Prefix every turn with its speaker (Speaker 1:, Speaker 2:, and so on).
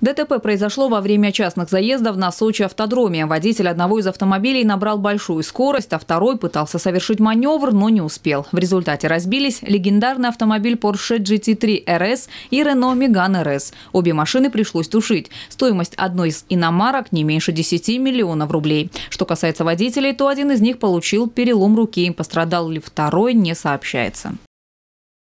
Speaker 1: ДТП произошло во время частных заездов на Сочи автодроме. Водитель одного из автомобилей набрал большую скорость, а второй пытался совершить маневр, но не успел. В результате разбились легендарный автомобиль Porsche GT3 RS и Renault Megane RS. Обе машины пришлось тушить. Стоимость одной из иномарок не меньше 10 миллионов рублей. Что касается водителей, то один из них получил перелом руки. Пострадал ли второй, не сообщается.